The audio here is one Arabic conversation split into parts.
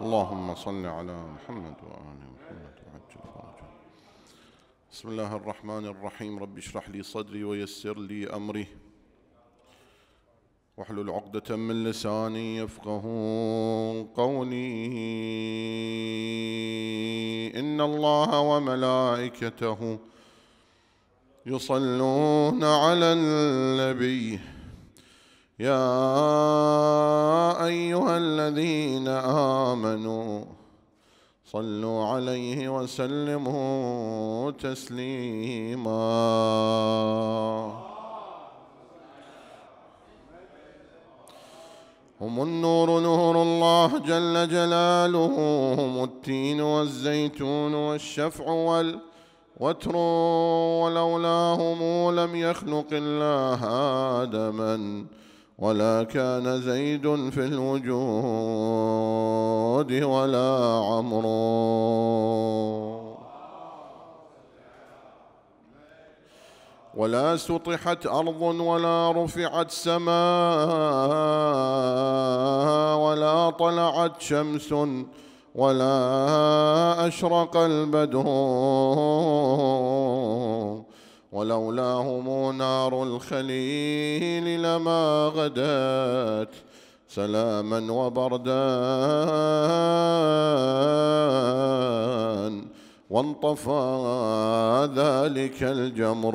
اللهم صل على محمد وآل محمد وعجل فرجه بسم الله الرحمن الرحيم رب اشرح لي صدري ويسر لي أمري واحلل عقدة من لساني يفقه قولي إن الله وملائكته يصلون على النبي يا ايها الذين امنوا صلوا عليه وسلموا تسليما هم النور نور الله جل جلاله هم التين والزيتون والشفع والوتر ولولاهم لم يخلق الله آدما ولا كان زيد في الوجود ولا عمرو ولا سطحت أرض ولا رفعت سماء ولا طلعت شمس ولا أشرق البدر ولولا هم نار الخليل لما غدت سلاما وبردان وانطفى ذلك الجمر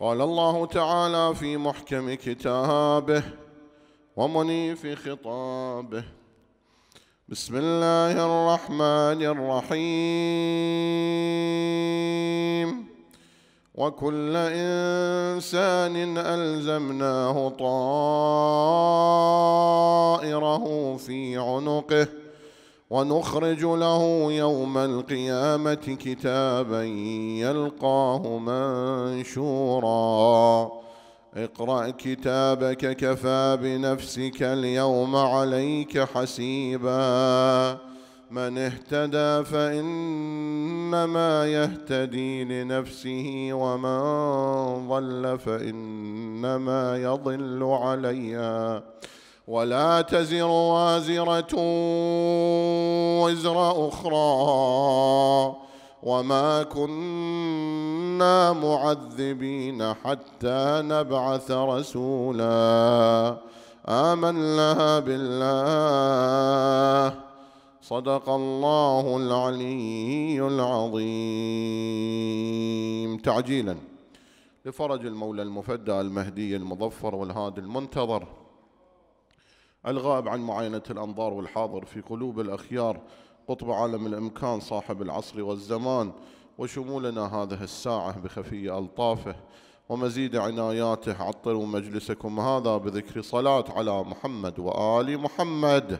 قال الله تعالى في محكم كتابه ومنيف خطابه بسم الله الرحمن الرحيم وكل انسان الزمناه طائره في عنقه ونخرج له يوم القيامه كتابا يلقاه منشورا اقرأ كتابك كفى بنفسك اليوم عليك حسيبا من اهتدى فإنما يهتدي لنفسه ومن ضل فإنما يضل عليها ولا تزر وازرة وزر أخرى وما كنا معذبين حتى نبعث رسولا آمنا بالله صدق الله العلي العظيم تعجيلا لفرج المولى المفدى المهدي المظفر والهادي المنتظر الغائب عن معاينة الأنظار والحاضر في قلوب الأخيار قطب عالم الإمكان صاحب العصر والزمان وشمولنا هذه الساعة بخفي ألطافه ومزيد عناياته عطروا مجلسكم هذا بذكر صلاة على محمد وآل محمد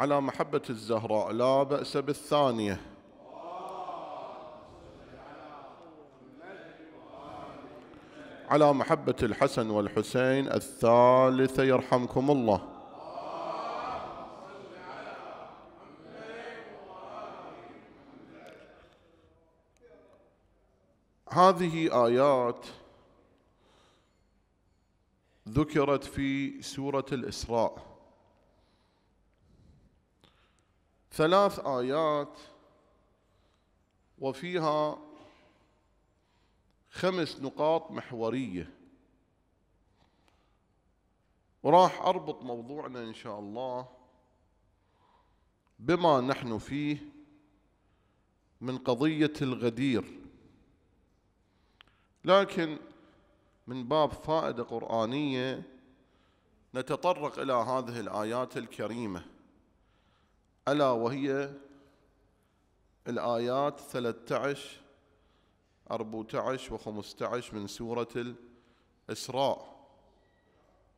على محبة الزهراء لا بأس بالثانية على محبة الحسن والحسين الثالثة يرحمكم الله هذه آيات ذكرت في سورة الإسراء ثلاث آيات وفيها خمس نقاط محورية وراح أربط موضوعنا إن شاء الله بما نحن فيه من قضية الغدير لكن من باب فائدة قرآنية نتطرق إلى هذه الآيات الكريمة ألا وهي الآيات 13 14 و15 من سورة الإسراء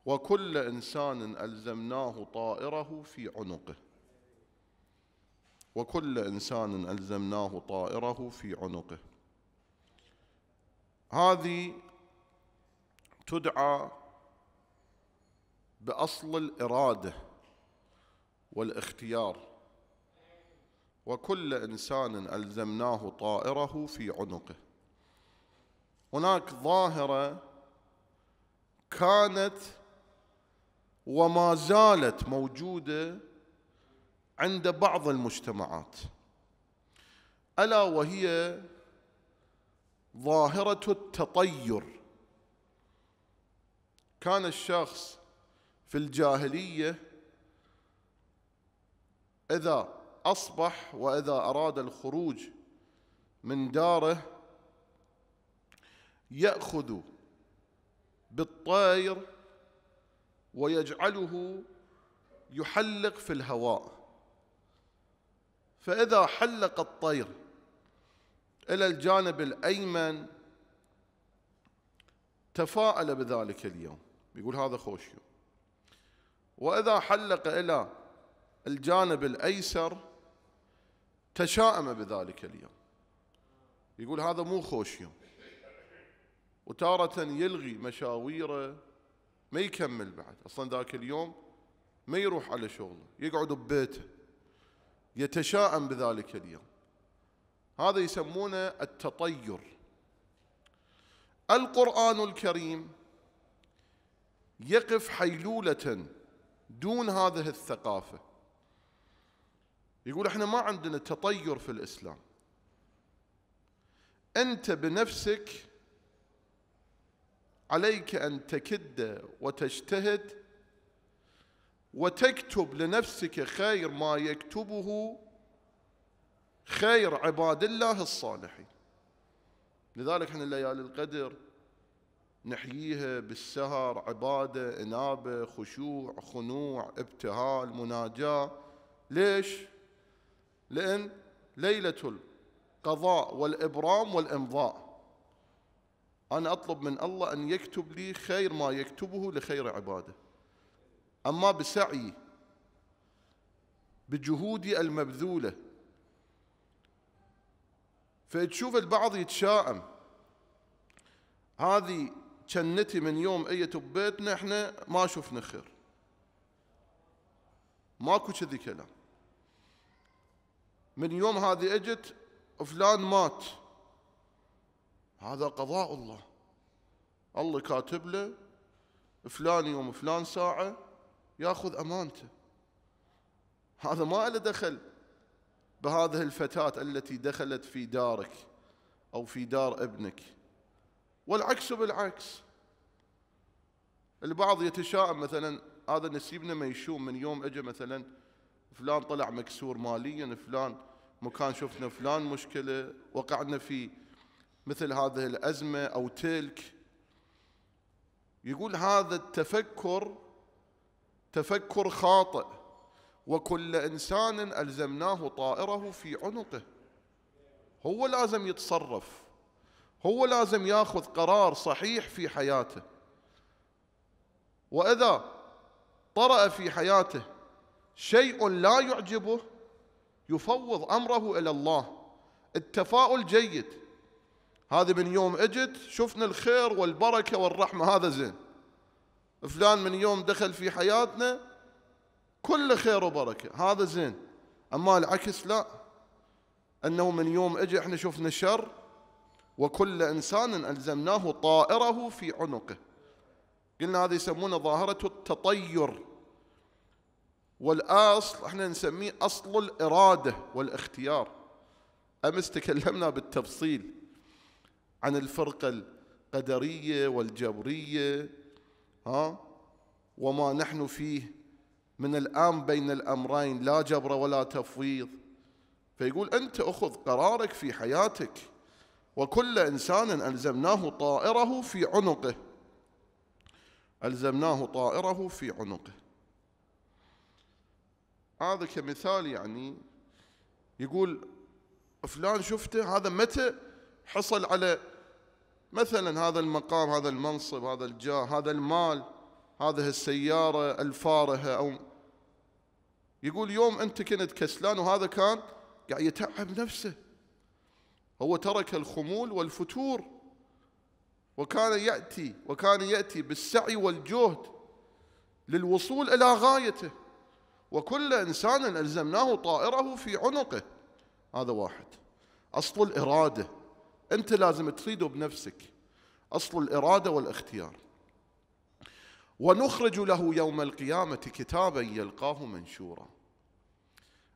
وكل إنسان ألزمناه طائره في عنقه وكل إنسان ألزمناه طائره في عنقه هذه تدعى بأصل الإرادة والاختيار وكل إنسان ألزمناه طائره في عنقه هناك ظاهره كانت وما زالت موجوده عند بعض المجتمعات الا وهي ظاهره التطير كان الشخص في الجاهليه اذا اصبح واذا اراد الخروج من داره يأخذ بالطائر ويجعله يحلق في الهواء فإذا حلق الطير إلى الجانب الأيمن تفاءل بذلك اليوم يقول هذا خوش يوم وإذا حلق إلى الجانب الأيسر تشاءم بذلك اليوم يقول هذا مو خوش يوم وتارة يلغي مشاويره ما يكمل بعد أصلا ذاك اليوم ما يروح على شغله يقعد ببيته يتشائم بذلك اليوم هذا يسمونه التطير القرآن الكريم يقف حيلولة دون هذه الثقافة يقول احنا ما عندنا تطير في الإسلام أنت بنفسك عليك ان تكد وتجتهد وتكتب لنفسك خير ما يكتبه خير عباد الله الصالحين لذلك احنا ليالي القدر نحييها بالسهر عباده انابه خشوع خنوع ابتهال مناجاه ليش لان ليله القضاء والابرام والامضاء أنا أطلب من الله أن يكتب لي خير ما يكتبه لخير عباده أما بسعي بجهودي المبذولة فتشوف البعض يتشائم هذه جنتي من يوم اجت أية ببيتنا احنا ما شفنا خير ماكو كذي كلام من يوم هذه اجت فلان مات هذا قضاء الله الله كاتب له فلان يوم فلان ساعة ياخذ أمانته هذا ما له دخل بهذه الفتاة التي دخلت في دارك أو في دار ابنك والعكس بالعكس البعض يتشائم مثلا هذا نسيبنا ميشوم من يوم اجى مثلا فلان طلع مكسور ماليا فلان مكان شفنا فلان مشكله وقعنا في مثل هذه الازمه او تلك يقول هذا التفكر تفكر خاطئ وكل انسان الزمناه طائره في عنقه هو لازم يتصرف هو لازم ياخذ قرار صحيح في حياته واذا طرأ في حياته شيء لا يعجبه يفوض امره الى الله التفاؤل جيد هذه من يوم اجت شفنا الخير والبركه والرحمه هذا زين فلان من يوم دخل في حياتنا كل خير وبركه هذا زين اما العكس لا انه من يوم اجى احنا شفنا الشر وكل انسان الزمناه طائره في عنقه قلنا هذا يسمونه ظاهره التطير والاصل احنا نسميه اصل الاراده والاختيار امس تكلمنا بالتفصيل عن الفرقة القدرية والجبرية ها وما نحن فيه من الآن بين الأمرين لا جبر ولا تفويض فيقول أنت أخذ قرارك في حياتك وكل إنسان ألزمناه طائره في عنقه ألزمناه طائره في عنقه هذا كمثال يعني يقول فلان شفته هذا متى حصل على مثلا هذا المقام هذا المنصب هذا الجاه هذا المال هذه السيارة الفارهة أو يقول يوم أنت كنت كسلان وهذا كان قاعد يتعب نفسه هو ترك الخمول والفتور وكان يأتي وكان يأتي بالسعي والجهد للوصول إلى غايته وكل إنسان ألزمناه طائره في عنقه هذا واحد أصل الإرادة أنت لازم تريده بنفسك أصل الإرادة والاختيار ونخرج له يوم القيامة كتابا يلقاه منشورا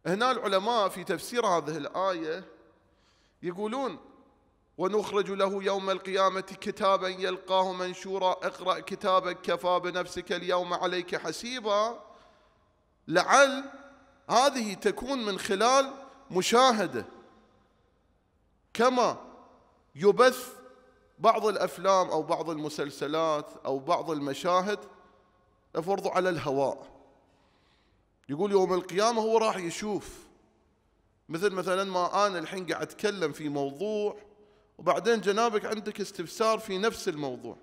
هنا العلماء في تفسير هذه الآية يقولون ونخرج له يوم القيامة كتابا يلقاه منشورا اقرأ كتابك كفى بنفسك اليوم عليك حسيبا لعل هذه تكون من خلال مشاهدة كما يبث بعض الافلام او بعض المسلسلات او بعض المشاهد افرض على الهواء يقول يوم القيامه هو راح يشوف مثل مثلا ما انا الحين قاعد اتكلم في موضوع وبعدين جنابك عندك استفسار في نفس الموضوع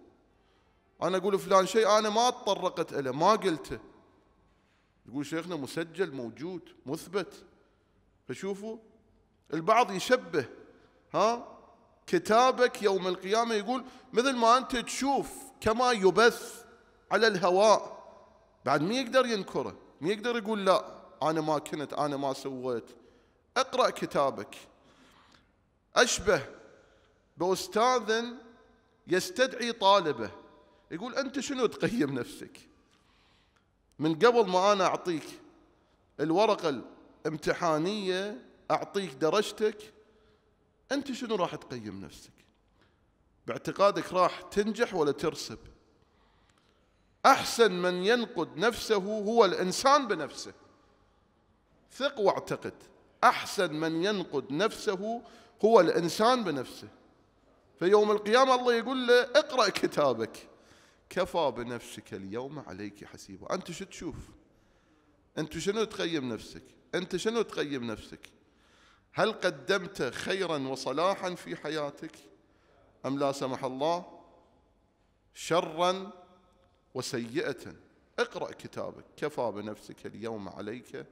انا اقول فلان شيء انا ما تطرقت له ما قلته يقول شيخنا مسجل موجود مثبت فشوفوا البعض يشبه ها كتابك يوم القيامة يقول مثل ما أنت تشوف كما يبث على الهواء بعد مين يقدر ينكره مين يقدر يقول لا أنا ما كنت أنا ما سويت اقرأ كتابك أشبه بأستاذ يستدعي طالبه يقول أنت شنو تقيم نفسك من قبل ما أنا أعطيك الورقة الامتحانية أعطيك درجتك أنت شنو راح تقيم نفسك باعتقادك راح تنجح ولا ترسب أحسن من ينقد نفسه هو الإنسان بنفسه ثق واعتقد أحسن من ينقد نفسه هو الإنسان بنفسه فيوم القيامة الله يقول له اقرأ كتابك كفى بنفسك اليوم عليك حسيبا أنت شو تشوف أنت شنو تقيم نفسك أنت شنو تقيم نفسك هل قدمت خيرا وصلاحا في حياتك أم لا سمح الله شرا وسيئة اقرأ كتابك كفى بنفسك اليوم عليك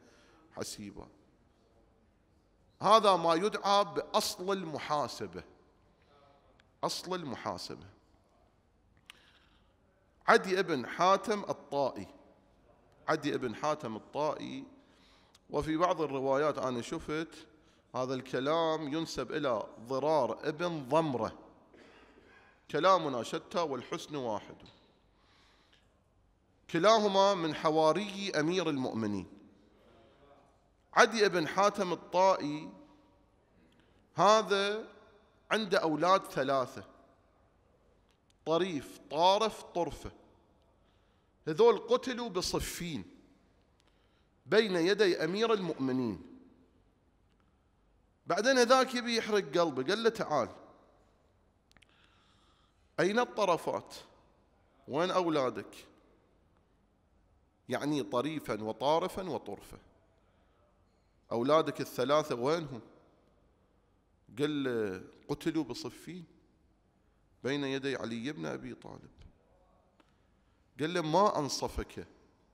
حسيبا هذا ما يدعى بأصل المحاسبة أصل المحاسبة عدي ابن حاتم الطائي عدي ابن حاتم الطائي وفي بعض الروايات أنا شفت هذا الكلام ينسب إلى ضرار ابن ضمرة كلامنا شتى والحسن واحد كلاهما من حواري أمير المؤمنين عدي بن حاتم الطائي هذا عنده أولاد ثلاثة طريف طارف طرفة هذول قتلوا بصفين بين يدي أمير المؤمنين بعدين هذاك يبي يحرق قلبه قال له تعال أين الطرفات وين أولادك يعني طريفا وطارفا وطرفة أولادك الثلاثة وينهم قال قتلوا بصفين بين يدي علي بن أبي طالب قال له ما أنصفك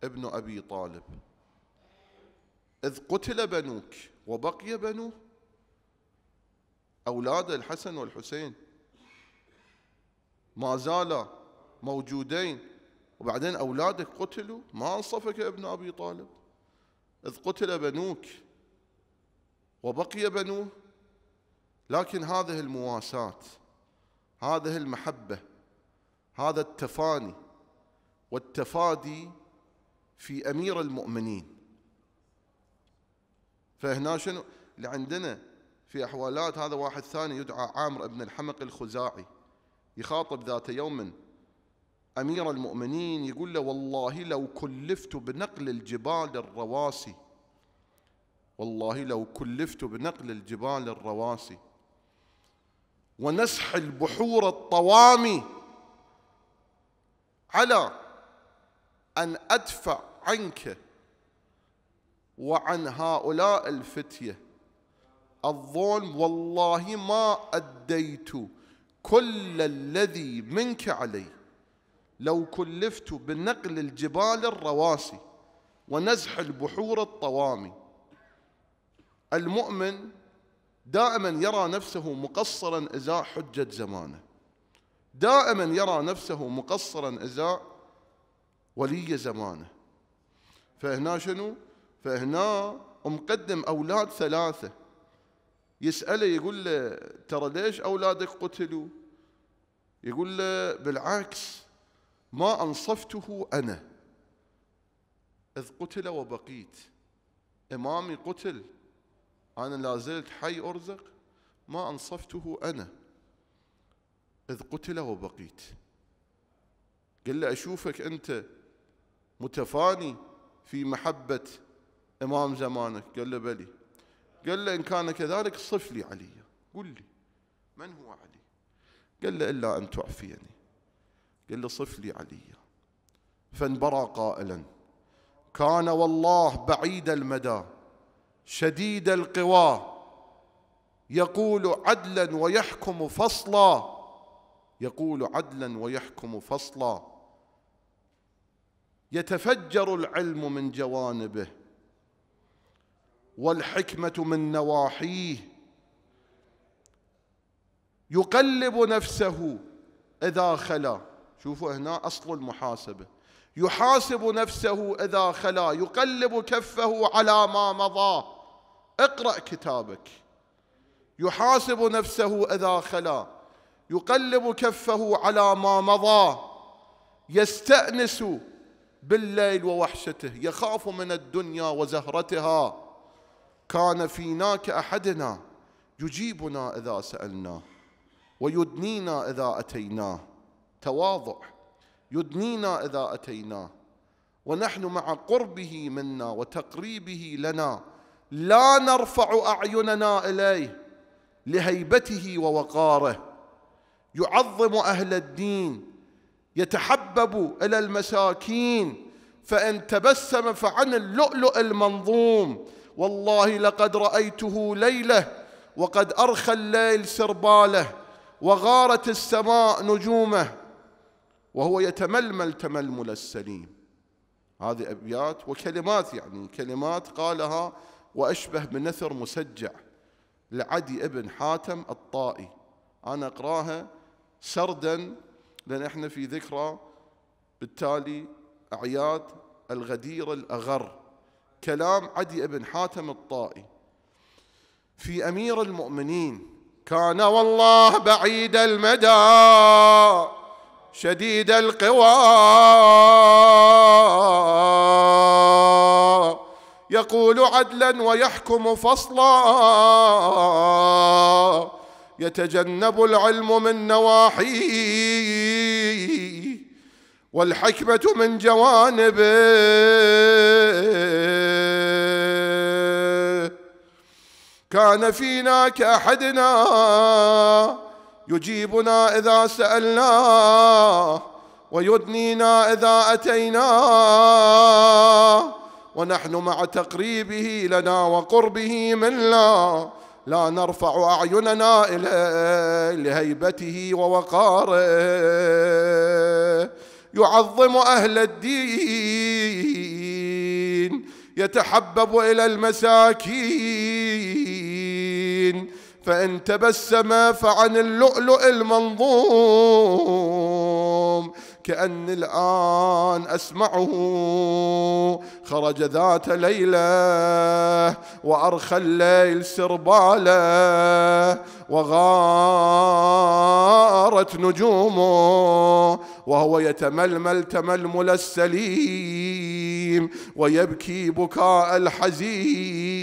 ابن أبي طالب إذ قتل بنوك وبقي بنوه أولاد الحسن والحسين ما زالا موجودين وبعدين أولادك قتلوا ما أنصفك ابن أبي طالب إذ قتل بنوك وبقي بنوه لكن هذه المواساة هذه المحبة هذا التفاني والتفادي في أمير المؤمنين فهنا شنو اللي عندنا في أحوالات هذا واحد ثاني يدعى عامر بن الحمق الخزاعي يخاطب ذات يوم أمير المؤمنين يقول له والله لو كلفت بنقل الجبال الرواسي والله لو كلفت بنقل الجبال الرواسي ونسح البحور الطوامي على أن أدفع عنك وعن هؤلاء الفتيه الظلم والله ما أديت كل الذي منك علي لو كلفت بنقل الجبال الرواسي ونزح البحور الطوامي المؤمن دائما يرى نفسه مقصرا إزاء حجة زمانه دائما يرى نفسه مقصرا إزاء ولي زمانه فهنا شنو؟ فهنا مقدم أولاد ثلاثة يسأله يقول له ترى ليش أولادك قتلوا يقول له بالعكس ما أنصفته أنا إذ قتل وبقيت إمامي قتل أنا لازلت حي أرزق ما أنصفته أنا إذ قتل وبقيت قال له أشوفك أنت متفاني في محبة إمام زمانك قال له بلي قال له إن كان كذلك صف لي علي قل لي من هو علي قال له إلا أن تعفيني قال له صف لي علي فانبرى قائلا كان والله بعيد المدى شديد القوى يقول عدلا ويحكم فصلا يقول عدلا ويحكم فصلا يتفجر العلم من جوانبه والحكمه من نواحيه يقلب نفسه اذا خلا شوفوا هنا اصل المحاسبه يحاسب نفسه اذا خلا يقلب كفه على ما مضى اقرا كتابك يحاسب نفسه اذا خلا يقلب كفه على ما مضى يستانس بالليل ووحشته يخاف من الدنيا وزهرتها كان فينا كأحدنا يجيبنا إذا سألناه ويدنينا إذا أتيناه تواضع يدنينا إذا أتيناه ونحن مع قربه منا وتقريبه لنا لا نرفع أعيننا إليه لهيبته ووقاره يعظم أهل الدين يتحبب إلى المساكين فإن تبسم فعن اللؤلؤ المنظوم والله لقد رايته ليله وقد ارخى الليل سرباله وغارت السماء نجومه وهو يتململ تململ السليم هذه ابيات وكلمات يعني كلمات قالها واشبه بنثر مسجع لعدي ابن حاتم الطائي انا اقراها سردا لان احنا في ذكرى بالتالي اعياد الغدير الاغر كلام عدي بن حاتم الطائي في أمير المؤمنين كان والله بعيد المدى شديد القوى يقول عدلا ويحكم فصلا يتجنب العلم من نواحيه والحكمة من جوانبه كان فينا كأحدنا يجيبنا إذا سألناه ويدنينا إذا أتيناه ونحن مع تقريبه لنا وقربه من لا نرفع أعيننا إليه لهيبته ووقاره يعظم أهل الدين يتحبب إلى المساكين فإن تبسما فعن اللؤلؤ المنظوم كأن الآن أسمعه خرج ذات ليلة وأرخى الليل سرباله وغارت نجومه وهو يتململ تململ السليم ويبكي بكاء الحزين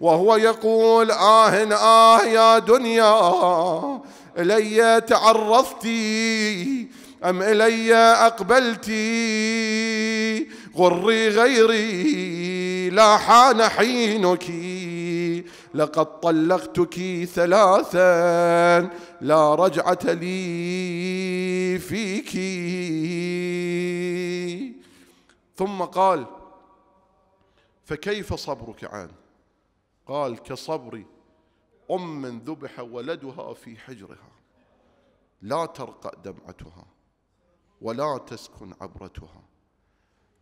وهو يقول آه آه يا دنيا إلي تعرفتي أم إلي أقبلتي غري غيري لا حان حينك لقد طلقتك ثلاثا لا رجعة لي فيك ثم قال فكيف صبرك عن قال كصبر أم من ذبح ولدها في حجرها لا ترقأ دمعتها ولا تسكن عبرتها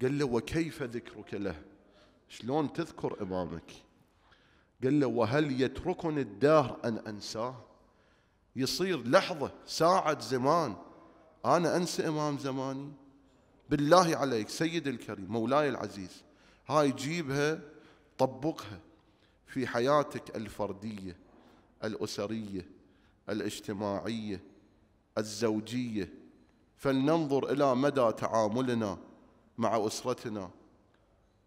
قال له وكيف ذكرك له شلون تذكر إمامك قال له وهل يتركني الدهر أن أنساه يصير لحظة ساعة زمان أنا أنسى إمام زماني بالله عليك سيد الكريم مولاي العزيز هاي جيبها طبقها في حياتك الفرديه الاسريه الاجتماعيه الزوجيه فلننظر الى مدى تعاملنا مع اسرتنا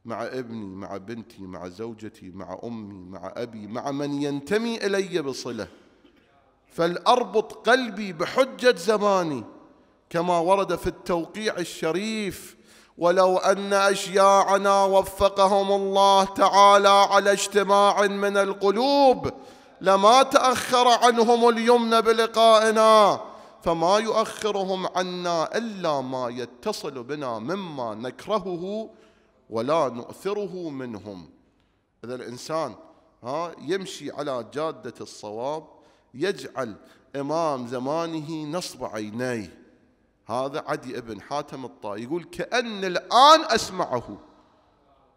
مع ابني مع بنتي مع زوجتي مع امي مع ابي مع من ينتمي الي بصله فلاربط قلبي بحجه زماني كما ورد في التوقيع الشريف ولو ان اشياعنا وفقهم الله تعالى على اجتماع من القلوب لما تاخر عنهم اليمن بلقائنا فما يؤخرهم عنا الا ما يتصل بنا مما نكرهه ولا نؤثره منهم اذا الانسان ها يمشي على جاده الصواب يجعل امام زمانه نصب عينيه هذا عدي ابن حاتم الطائي يقول كأن الآن أسمعه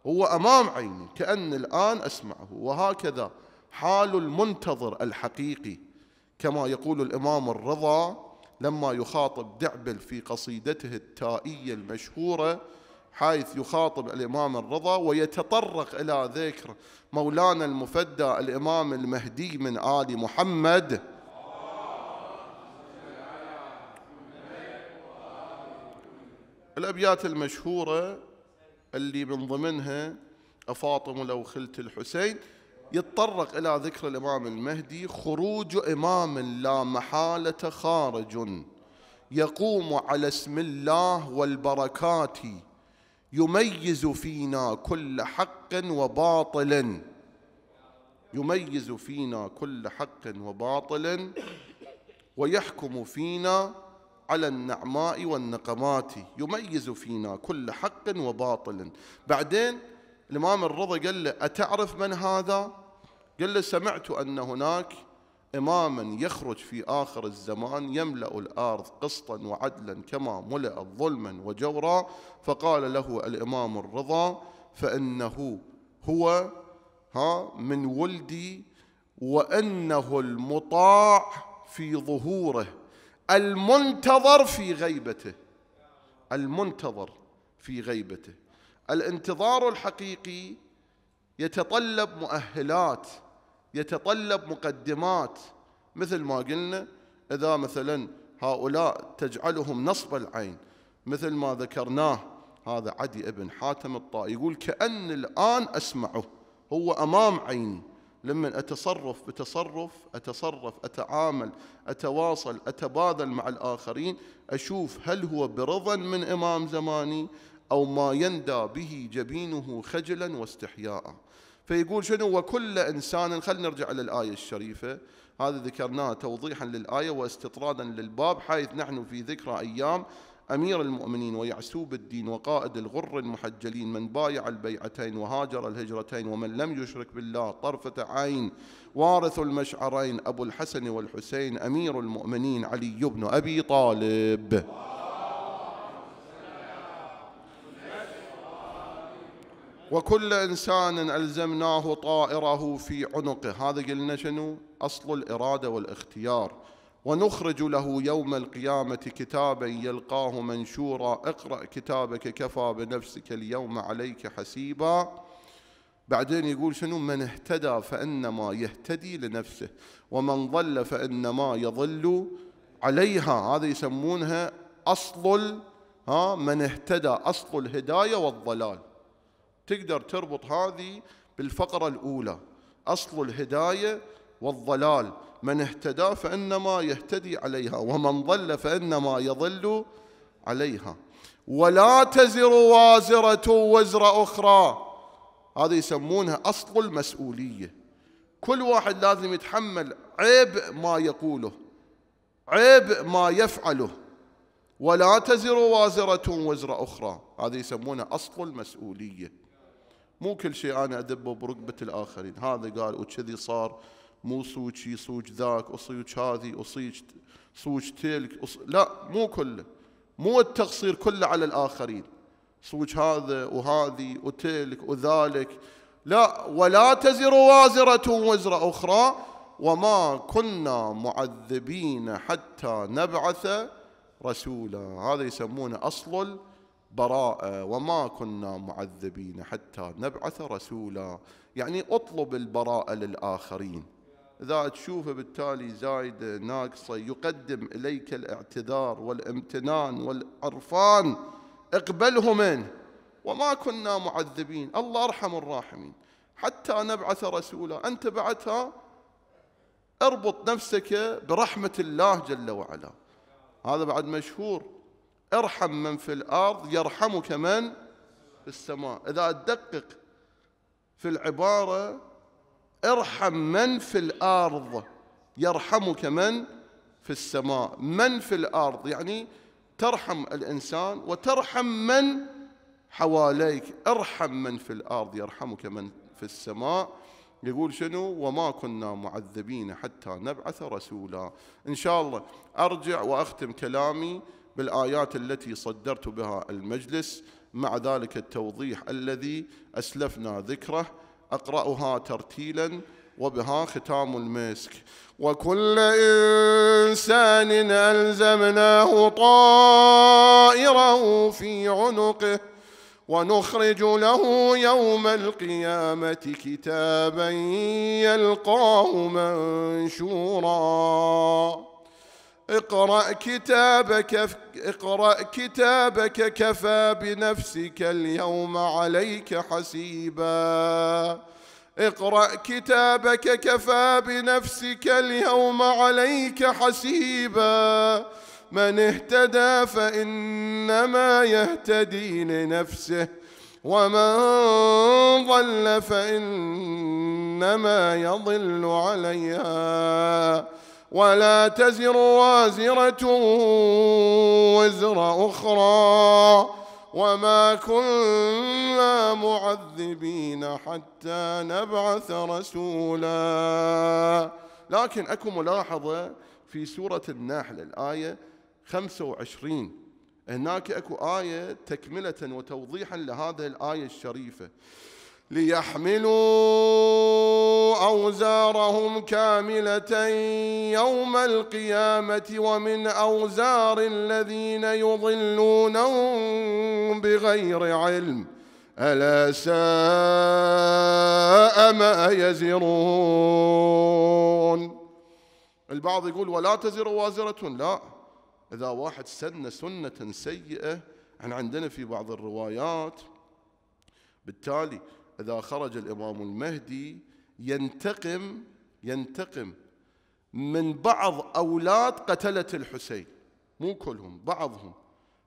هو أمام عيني كأن الآن أسمعه وهكذا حال المنتظر الحقيقي كما يقول الإمام الرضا لما يخاطب دعبل في قصيدته التائية المشهورة حيث يخاطب الإمام الرضا ويتطرق إلى ذكر مولانا المفدى الإمام المهدي من آل محمد الأبيات المشهورة اللي من ضمنها أفاطم لو خلت الحسين يتطرق إلى ذكر الإمام المهدي خروج إمام لا محالة خارج يقوم على اسم الله والبركات يميز فينا كل حق وباطل يميز فينا كل حق وباطل ويحكم فينا على النعماء والنقمات يميز فينا كل حق وباطل بعدين الإمام الرضا قال له أتعرف من هذا؟ قال له سمعت أن هناك إماما يخرج في آخر الزمان يملأ الأرض قسطا وعدلا كما ملأ ظلما وجورا فقال له الإمام الرضا فإنه هو ها من ولدي وأنه المطاع في ظهوره المنتظر في غيبته المنتظر في غيبته الانتظار الحقيقي يتطلب مؤهلات يتطلب مقدمات مثل ما قلنا إذا مثلا هؤلاء تجعلهم نصب العين مثل ما ذكرناه هذا عدي ابن حاتم الطائي يقول كأن الآن أسمعه هو أمام عيني لما أتصرف بتصرف أتصرف أتعامل أتواصل أتبادل مع الآخرين أشوف هل هو برضا من إمام زماني أو ما يندى به جبينه خجلا واستحياء فيقول شنو وكل إنسان خلينا نرجع للآية الشريفة هذا ذكرناه توضيحا للآية واستطرادا للباب حيث نحن في ذكرى أيام أمير المؤمنين ويعسوب الدين وقائد الغر المحجلين من بايع البيعتين وهاجر الهجرتين ومن لم يشرك بالله طرفة عين وارث المشعرين أبو الحسن والحسين أمير المؤمنين علي بن أبي طالب وكل إنسان ألزمناه طائره في عنقه هذا قلنا شنو أصل الإرادة والاختيار ونخرج له يوم القيامة كتابا يلقاه منشورا اقرأ كتابك كفى بنفسك اليوم عليك حسيبا بعدين يقول شنو من اهتدى فإنما يهتدي لنفسه ومن ضل فإنما يضل عليها هذا يسمونها أصل ها من اهتدى أصل الهداية والضلال تقدر تربط هذه بالفقرة الأولى أصل الهداية والضلال من اهتدى فإنما يهتدي عليها ومن ضل فإنما يضل عليها ولا تزر وازرة وزر أخرى هذا يسمونها أصل المسؤولية كل واحد لازم يتحمل عيب ما يقوله عيب ما يفعله ولا تزر وازرة وزر أخرى هذا يسمونها أصل المسؤولية مو كل شيء أنا أدبه بركبة الآخرين هذا قال وكذي صار مو صوتي صوت ذاك أصيج هذه أصيج صوج تلك أص... لا مو كله مو التقصير كله على الآخرين صوج هذا وهذه وتلك وذلك لا ولا تزر وازرة وزر أخرى وما كنا معذبين حتى نبعث رسولا هذا يسمونه أصل البراءة وما كنا معذبين حتى نبعث رسولا يعني أطلب البراءة للآخرين إذا تشوفه بالتالي زايدة ناقصة يقدم إليك الاعتذار والامتنان والعرفان اقبله منه وما كنا معذبين الله أرحم الراحمين حتى نبعث رسولا أنت بعدها اربط نفسك برحمة الله جل وعلا هذا بعد مشهور ارحم من في الأرض يرحمك من في السماء إذا تدقق في العبارة ارحم من في الارض يرحمك من في السماء من في الارض يعني ترحم الانسان وترحم من حواليك ارحم من في الارض يرحمك من في السماء يقول شنو وما كنا معذبين حتى نبعث رسولا ان شاء الله ارجع واختم كلامي بالايات التي صدرت بها المجلس مع ذلك التوضيح الذي اسلفنا ذكره أقرأها ترتيلا وبها ختام المسك وكل إنسان ألزمناه طائره في عنقه ونخرج له يوم القيامة كتابا يلقاه منشوراً اقرأ كتابك اقرأ كتابك كفى بنفسك اليوم عليك حسيبا اقرأ كتابك كفى بنفسك اليوم عليك حسيبا من اهتدى فإنما يهتدي لنفسه ومن ضل فإنما يضل عليها ولا تزر وازرة وزر أخرى وما كنا معذبين حتى نبعث رسولا لكن أكو ملاحظة في سورة النحل الآية 25 هناك أكو آية تكملة وتوضيحا لهذه الآية الشريفة ليحملوا أوزارهم كاملة يوم القيامة ومن أوزار الذين يضلونهم بغير علم ألا ساء ما يزرون البعض يقول ولا تزر وازرة لا إذا واحد سن سنة سيئة احنا عندنا في بعض الروايات بالتالي إذا خرج الإمام المهدي ينتقم ينتقم من بعض أولاد قتلة الحسين مو كلهم بعضهم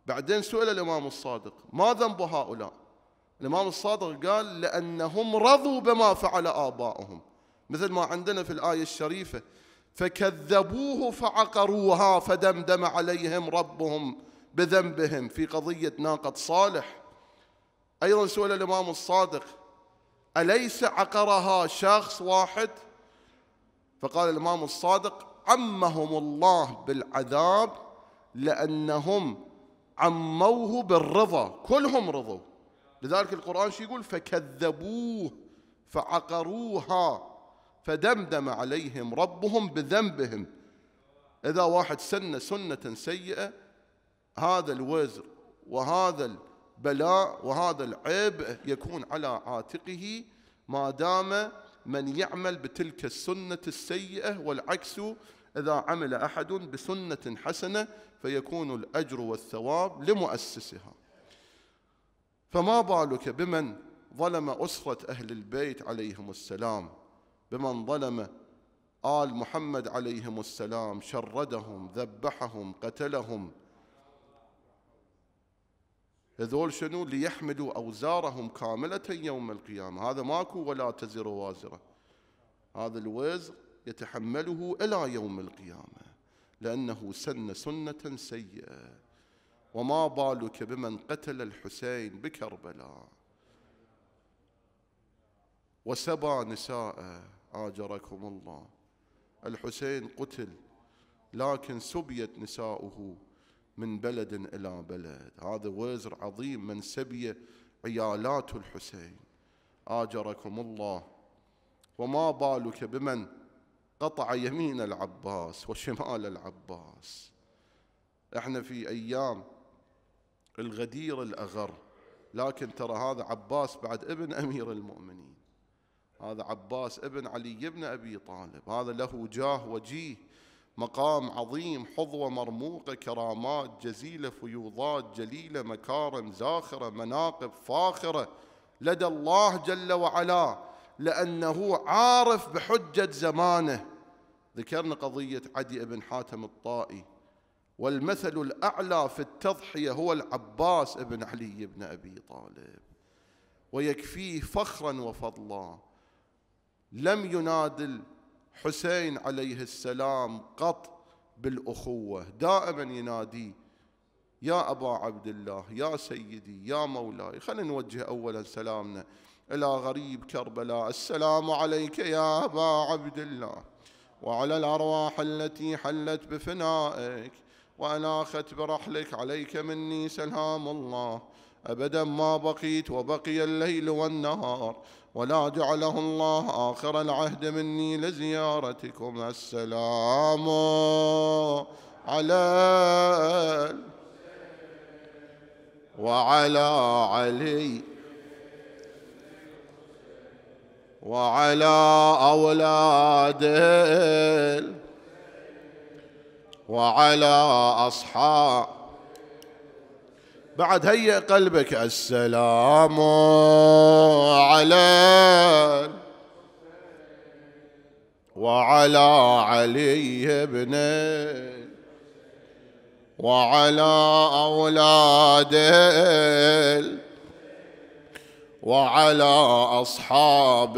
بعدين سئل الإمام الصادق ما ذنب هؤلاء الإمام الصادق قال لأنهم رضوا بما فعل آباؤهم مثل ما عندنا في الآية الشريفة فكذبوه فعقروها فدمدم عليهم ربهم بذنبهم في قضية ناقة صالح أيضا سئل الإمام الصادق أليس عقرها شخص واحد فقال الإمام الصادق عمهم الله بالعذاب لأنهم عموه بالرضا كلهم رضوا لذلك القرآن شو يقول فكذبوه فعقروها فدمدم عليهم ربهم بذنبهم إذا واحد سن سنة سيئة هذا الوزر وهذا بلاء وهذا العبء يكون على عاتقه ما دام من يعمل بتلك السنة السيئة والعكس إذا عمل أحد بسنة حسنة فيكون الأجر والثواب لمؤسسها فما بالك بمن ظلم أسرة أهل البيت عليهم السلام بمن ظلم آل محمد عليهم السلام شردهم ذبحهم قتلهم هذول شنو ليحملوا أوزارهم كاملة يوم القيامة هذا ماكو ولا تزر وازرة هذا الوزر يتحمله إلى يوم القيامة لأنه سن سنة سيئة وما بالك بمن قتل الحسين بكربلاء وسبى نساءه آجركم الله الحسين قتل لكن سبيت نساؤه من بلد إلى بلد هذا وزر عظيم من سبي عيالات الحسين آجركم الله وما بالك بمن قطع يمين العباس وشمال العباس احنا في أيام الغدير الأغر لكن ترى هذا عباس بعد ابن أمير المؤمنين هذا عباس ابن علي بن أبي طالب هذا له جاه وجيه مقام عظيم حظوة مرموقة كرامات جزيلة فيوضات جليلة مكارم زاخرة مناقب فاخرة لدى الله جل وعلا لأنه عارف بحجة زمانه ذكرنا قضية عدي بن حاتم الطائي والمثل الأعلى في التضحية هو العباس بن علي بن أبي طالب ويكفيه فخرا وفضلا لم ينادل حسين عليه السلام قط بالأخوة دائما ينادي يا أبا عبد الله يا سيدي يا مولاي خلينا نوجه أولا سلامنا إلى غريب كربلاء السلام عليك يا أبا عبد الله وعلى الأرواح التي حلت بفنائك وأناخت برحلك عليك مني سلام الله أبدا ما بقيت وبقي الليل والنهار ولا جعله الله آخر العهد مني لزيارتكم السلام على وعلى علي وعلى أولاده اولاد وعلي أصحاب بعد هيئ قلبك السلام على وعلى علي بن وعلى أولاد وعلى أصحاب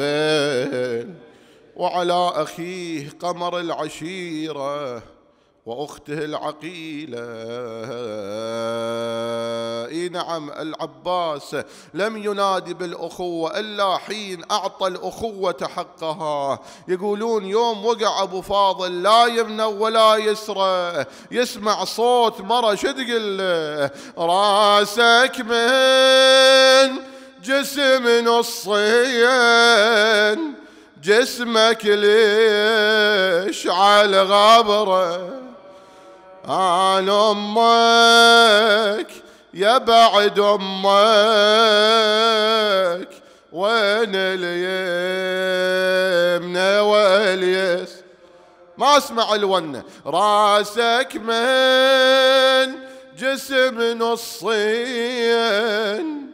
وعلى أخيه قمر العشيرة وأخته العقيلة إي نعم العباس لم ينادي بالأخوة إلا حين أعطى الأخوة حقها يقولون يوم وقع أبو فاضل لا يمنى ولا يسرى يسمع صوت مرة شدقل راسك من جسم نصين جسمك ليش على غبره آل امك يا بعد امك وين اليمنى واليس ما اسمع الونه راسك من جسم نصين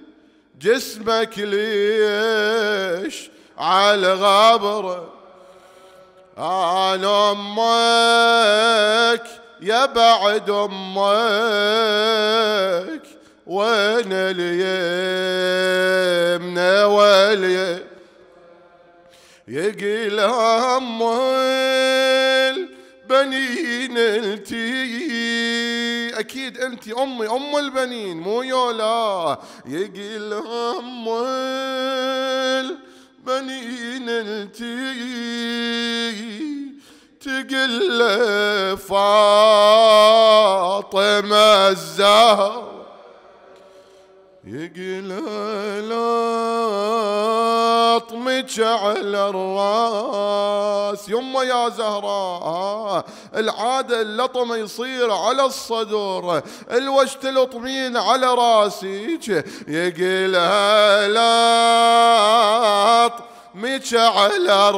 جسمك ليش على غبره آل امك يا بعد امك وين اليمنى والي يقيل ام بنين التي اكيد انت امي ام البنين مو يولا يقيل ام بنين التي تقل فاطمة الزهر يقل لطمك على الراس يما يا زهراء العادة اللطمة يصير على الصدر الوش تلطمين على راسك يقل لطمك على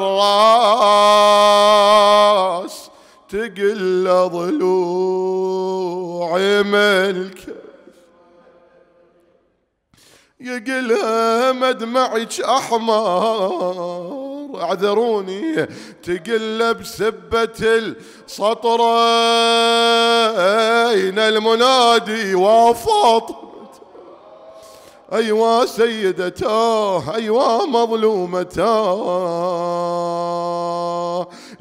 الراس تقل ضلوع ملك يقل مدمعك احمر اعذروني تقل بسبة السطرين المنادي وافاط أيوا سيدته أيوا مظلومته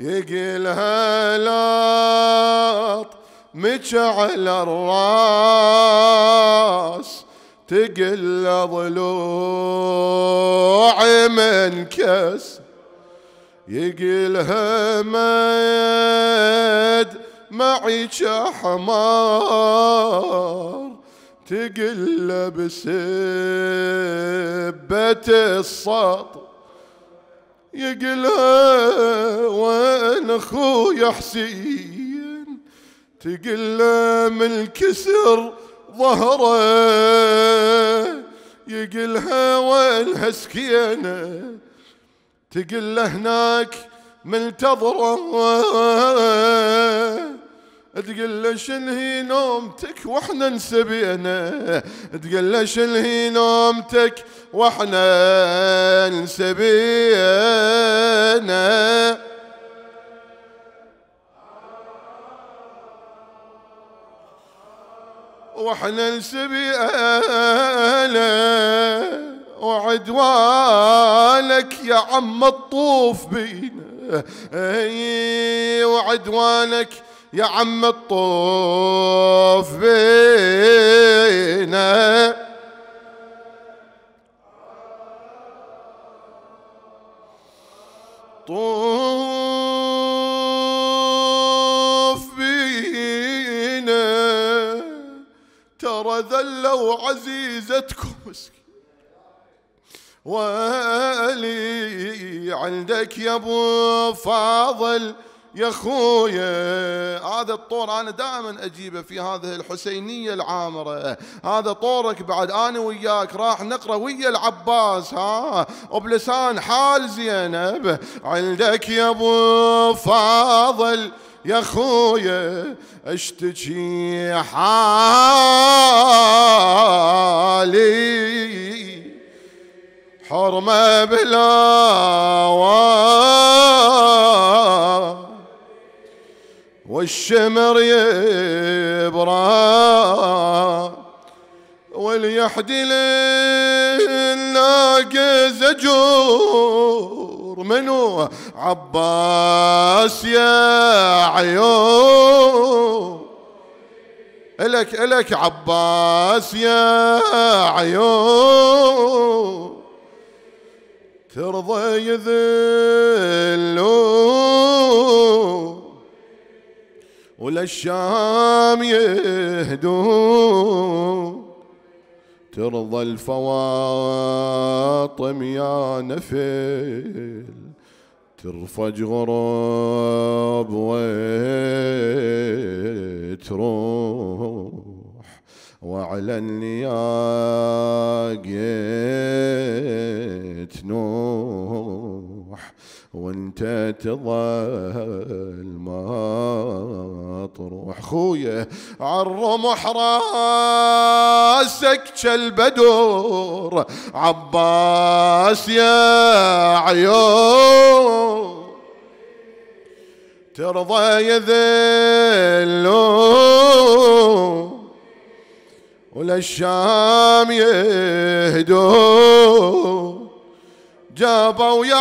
يقيلها لاط على الراس تقل ضلوع منكس يقيلها همد معي حمار تقل بسبة الصاط يقل وين اخويا حسين تقل من الكسر ظهره يقلها وين هسكينه تقل هناك منتظره تقول له شنهي نومتك واحنا نسبينا تقول له شنهي نومتك واحنا نسبينا واحنا نسبينا وعدوانك يا عم الطوف بينا وعدوانك يا عم الطوف بينا طوف بينا ترى ذلوا عزيزتكم والي عندك يا ابو فاضل يا خويا هذا الطور انا دائما اجيبه في هذه الحسينيه العامره هذا طورك بعد انا وياك راح نقرا ويا العباس ها وبلسان حال زينب عندك يا ابو فاضل يا خويا اشتكي حالي حرمه بلا والشمر يبرى وليحد الناقز زجور منو عباس يا عيون الك الك عباس يا عيون ترضى يذلون وللشام يهدون ترضى الفواطم يا نفل ترفج غراب وتروح وعلى النياقة نوح وانت تظل ما وحخويا عالرمح راسك البدور عباس يا عيون ترضى يذلون وللشام يهدون جابوا يا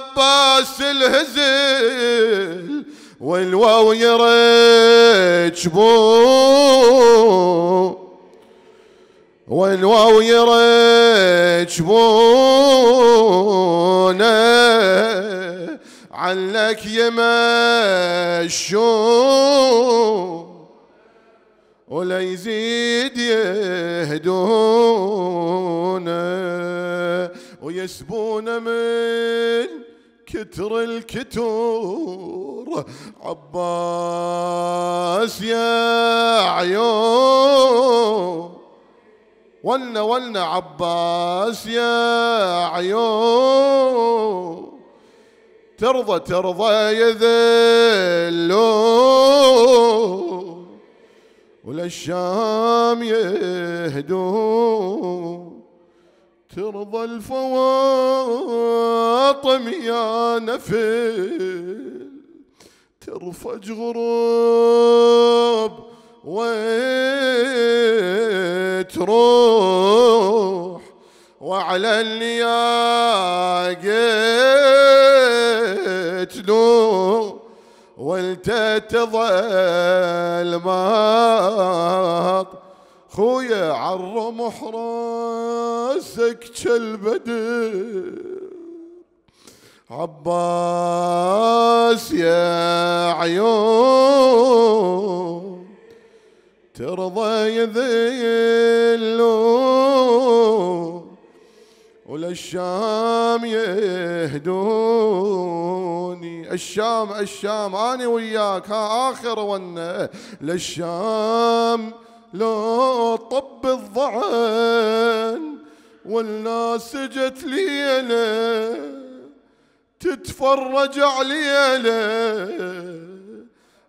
عباس الهزل والواو يرجبو والواو يرجبونا علك يمشو ولا يزيد يهدونا ويسبون من كتر الكتور عباس يا عيون ولنا ولنا عباس يا عيون ترضى ترضى يذلون وللشام يهدون ترضى الفواطم يا نفل ترفج غروب وتروح وعلى الياقة تنور ما خويا عالرمح راسك كالبدر عباس يا عيون ترضى يذلون وللشام يهدوني الشام الشام أنا وياك ها آخر ون للشام لا طب الظعن والناس جت ليلة تتفرج علينا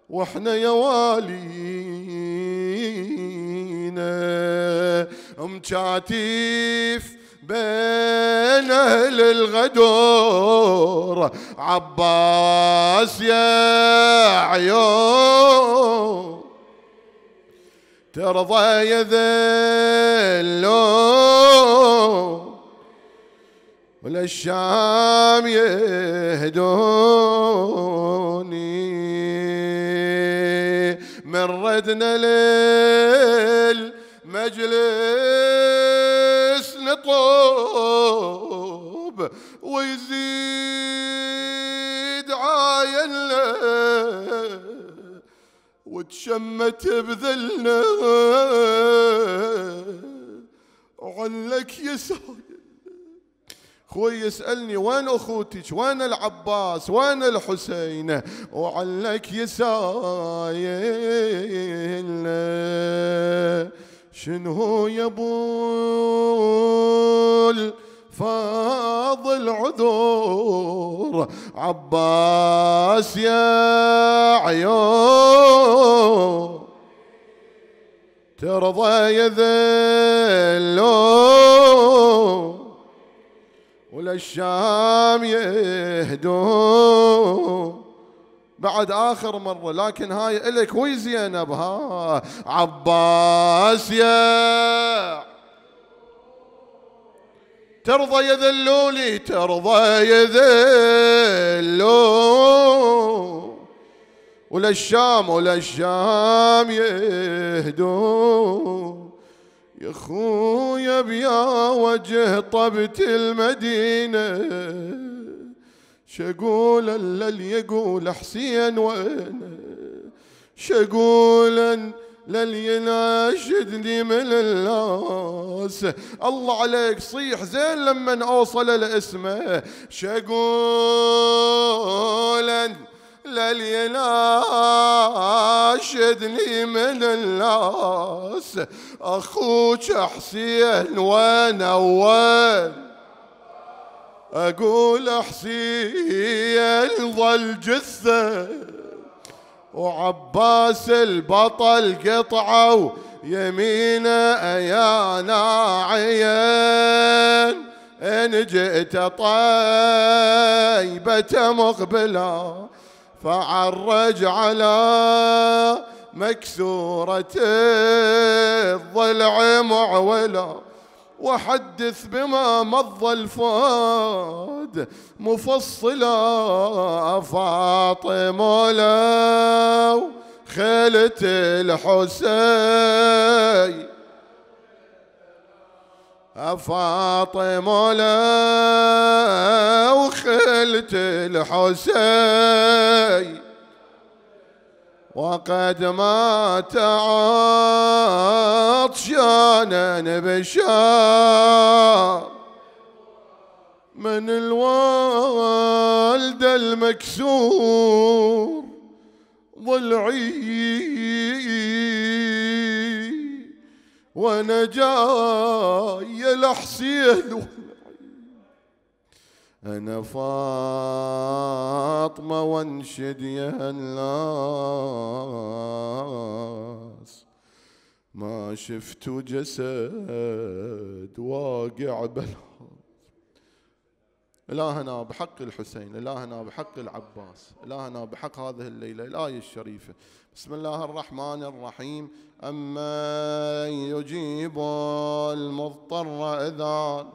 واحنا يوالينا مكاتيف بين اهل الغدور عباس يا عيون ترضى يذلون وللشام يهدوني من ردنا للمجلس نطوب ويزيد عاين وتشمت بذلنا علك يا خوي يسألني وين أخوتك وين العباس وين الحسين وعلك يسايل شنو يا بول فاض العذور عباس يا عيون ترضى يذلون وللشام يهدون بعد آخر مرة لكن هاي إلك وي زينب ها عباس يا ترضى يذلوني ترضى يذلو وللشام وللشام يهدو يا خويا بيا وجه طبت المدينة شقول اللي يقول حسين وين شقولا لليناشدني من الناس الله عليك صيح زين لما اوصل لاسمه شقولا لليناشدني من الناس اخوك حسين وين اول اقول حسين ظل جثه وعباس البطل قطعوا يمينه يا ناعين إن جئت طيبة مقبلا فعرج على مكسورة الضلع معوله وحدث بما مض الفؤاد مفصلا فاطمة لو خيلة الحسين فاطمة لو خيلة الحسين وقد مات عطشانا بشار من الوالد المكسور ضلعي ونجاي الحسين أنا فاطمة وانشد يا الناس ما شفت جسد واقع بلا إلهنا بحق الحسين إلهنا بحق العباس إلهنا بحق هذه الليلة الآية الشريفة بسم الله الرحمن الرحيم أمن يجيب المضطر إذا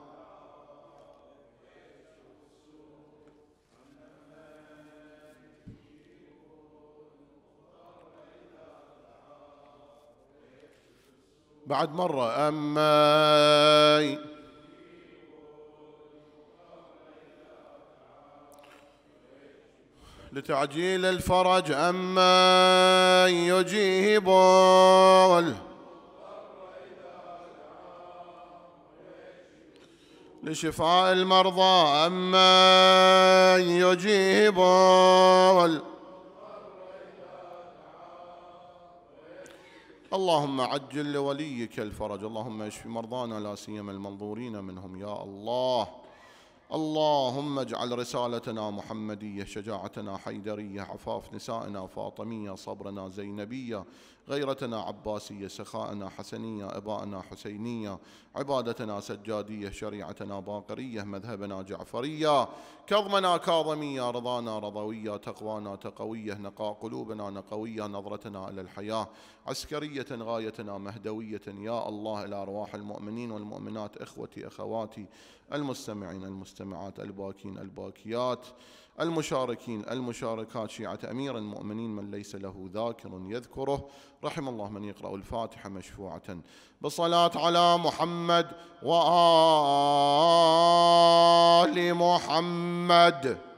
بعد مرة أما لتعجيل الفرج أما يجيب لشفاء المرضى أما يجيب اللهم عجل لوليك الفرج اللهم اشف مرضانا لا سيما المنظورين منهم يا الله اللهم اجعل رسالتنا محمدية شجاعتنا حيدرية عفاف نسائنا فاطمية صبرنا زينبية غيرتنا عباسية سخاءنا حسنية أباءنا حسينية عبادتنا سجادية شريعتنا باقرية مذهبنا جعفرية كظمنا كاظمية رضانا رضوية تقوانا تقوية نقاء قلوبنا نقوية نظرتنا إلى الحياة عسكرية غايتنا مهدوية يا الله إلى أرواح المؤمنين والمؤمنات إخوتي أخواتي المستمعين المستمعات الباكين الباكيات المشاركين المشاركات شيعة أمير المؤمنين من ليس له ذاكر يذكره رحم الله من يقرأ الفاتحة مشفوعة بصلاة على محمد وآل محمد